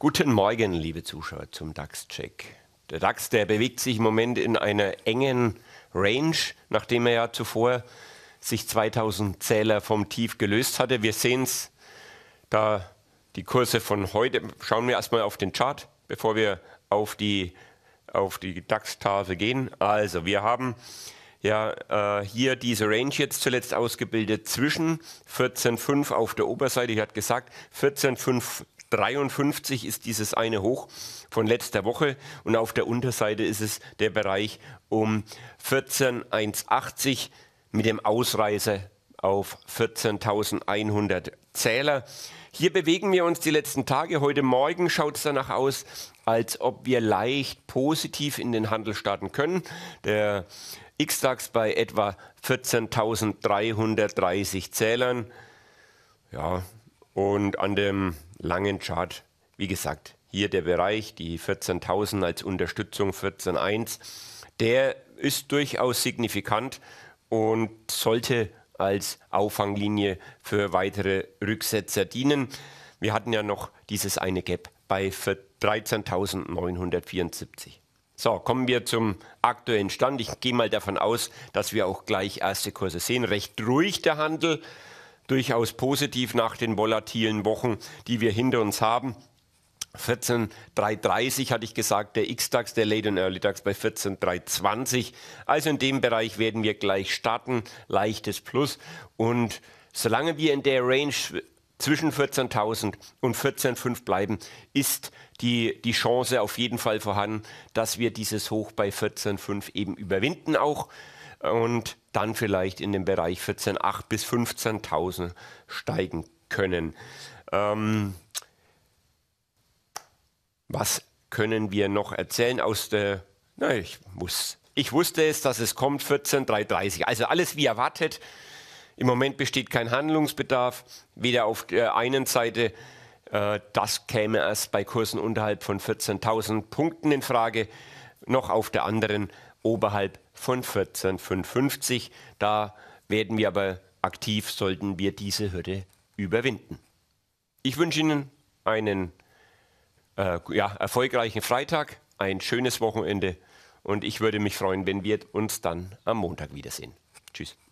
Guten Morgen, liebe Zuschauer, zum DAX-Check. Der DAX, der bewegt sich im Moment in einer engen Range, nachdem er ja zuvor sich 2000 Zähler vom Tief gelöst hatte. Wir sehen es, da die Kurse von heute, schauen wir erstmal auf den Chart, bevor wir auf die, auf die DAX-Tafel gehen. Also, wir haben ja, äh, hier diese Range jetzt zuletzt ausgebildet zwischen 14,5 auf der Oberseite, ich hatte gesagt, 14,5 53 ist dieses eine Hoch von letzter Woche und auf der Unterseite ist es der Bereich um 14,180 mit dem Ausreißer auf 14.100 Zähler. Hier bewegen wir uns die letzten Tage. Heute Morgen schaut es danach aus, als ob wir leicht positiv in den Handel starten können. Der X-DAX bei etwa 14.330 Zählern. Ja, und an dem langen Chart, wie gesagt, hier der Bereich, die 14.000 als Unterstützung 14.1, der ist durchaus signifikant und sollte als Auffanglinie für weitere Rücksetzer dienen. Wir hatten ja noch dieses eine Gap bei 13.974. So, kommen wir zum aktuellen Stand. Ich gehe mal davon aus, dass wir auch gleich erste Kurse sehen. Recht ruhig der Handel durchaus positiv nach den volatilen Wochen, die wir hinter uns haben. 14,330 hatte ich gesagt, der x tax der Late and Early Tax bei 14,320. Also in dem Bereich werden wir gleich starten, leichtes Plus. Und solange wir in der Range zwischen 14.000 und 14.5 bleiben, ist die, die Chance auf jeden Fall vorhanden, dass wir dieses Hoch bei 14.5 eben überwinden auch. Und dann vielleicht in den Bereich 14.8 bis 15.000 steigen können. Ähm, was können wir noch erzählen aus der, na, ich muss, ich wusste es, dass es kommt, 14.330, also alles wie erwartet. Im Moment besteht kein Handlungsbedarf, weder auf der einen Seite, äh, das käme erst bei Kursen unterhalb von 14.000 Punkten in Frage, noch auf der anderen oberhalb von 14,55. Da werden wir aber aktiv, sollten wir diese Hürde überwinden. Ich wünsche Ihnen einen äh, ja, erfolgreichen Freitag, ein schönes Wochenende und ich würde mich freuen, wenn wir uns dann am Montag wiedersehen. Tschüss.